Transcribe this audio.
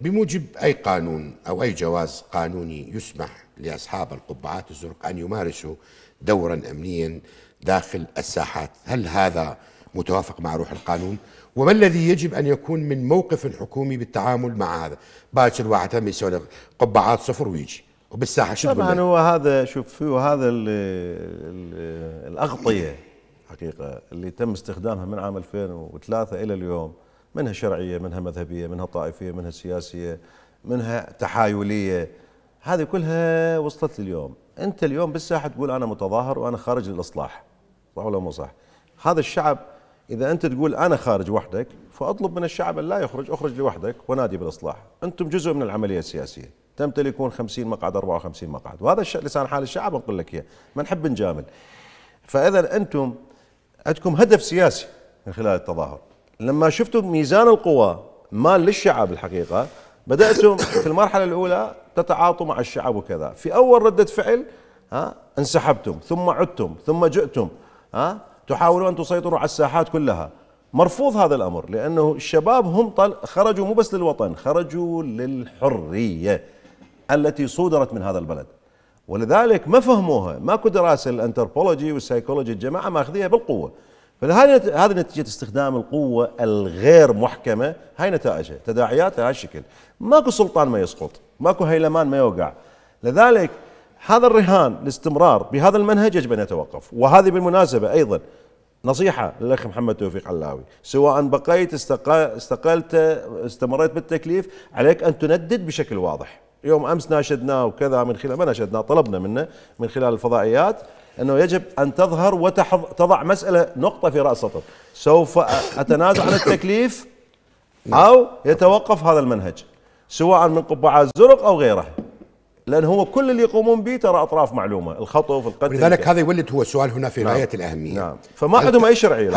بموجب أي قانون أو أي جواز قانوني يسمح لأصحاب القبعات الزرق أن يمارسوا دورا أمنيا داخل الساحات هل هذا متوافق مع روح القانون وما الذي يجب أن يكون من موقف الحكومي بالتعامل مع هذا باكر واحد هم يسوي قبعات صفر ويجي وبالساحة شو طبعا هو هذا شوف هو هذا الأغطية حقيقة اللي تم استخدامها من عام 2003 إلى اليوم منها شرعيه منها مذهبيه منها طائفيه منها سياسيه منها تحايليه هذه كلها وصلت اليوم انت اليوم بالساحه تقول انا متظاهر وانا خارج للاصلاح صح ولا مو صح هذا الشعب اذا انت تقول انا خارج وحدك فاطلب من الشعب ان لا يخرج اخرج لوحدك ونادي بالاصلاح انتم جزء من العمليه السياسيه تمتلكون 50 مقعد 54 مقعد وهذا لسان حال الشعب نقول لك اياه ما نحب نجامل فاذا انتم عندكم هدف سياسي من خلال التظاهر لما شفتوا ميزان القوى مال للشعب الحقيقه بداتم في المرحله الاولى تتعاطوا مع الشعب وكذا في اول رده فعل ها انسحبتم ثم عدتم ثم جئتم ها تحاولون ان تسيطروا على الساحات كلها مرفوض هذا الامر لانه الشباب هم طل خرجوا مو بس للوطن خرجوا للحريه التي صودرت من هذا البلد ولذلك ما فهموها ماكو دراسه الانثروبولوجي والسايكولوجي الجماعه ماخذيها بالقوه فهذه هذه نتيجه استخدام القوه الغير محكمه هاي نتائجها تداعياتها الشكل ماكو سلطان ما يسقط ماكو هيلمان ما يوقع لذلك هذا الرهان الاستمرار بهذا المنهج يجب ان يتوقف وهذه بالمناسبه ايضا نصيحة للأخ محمد توفيق علاوي سواء بقيت استقلت استمريت بالتكليف عليك أن تندد بشكل واضح يوم أمس ناشدناه وكذا من خلال ما ناشدناه طلبنا منه من خلال الفضائيات أنه يجب أن تظهر وتضع مسألة نقطة في رأس السطر سوف أتنازع عن التكليف أو يتوقف هذا المنهج سواء من قبعة الزرق أو غيره لان هو كل اللي يقومون به ترى اطراف معلومه الخطف القتل لذلك هذا يولد هو السؤال هنا في نعم. غايه الاهميه نعم فما عندهم اي شرعيه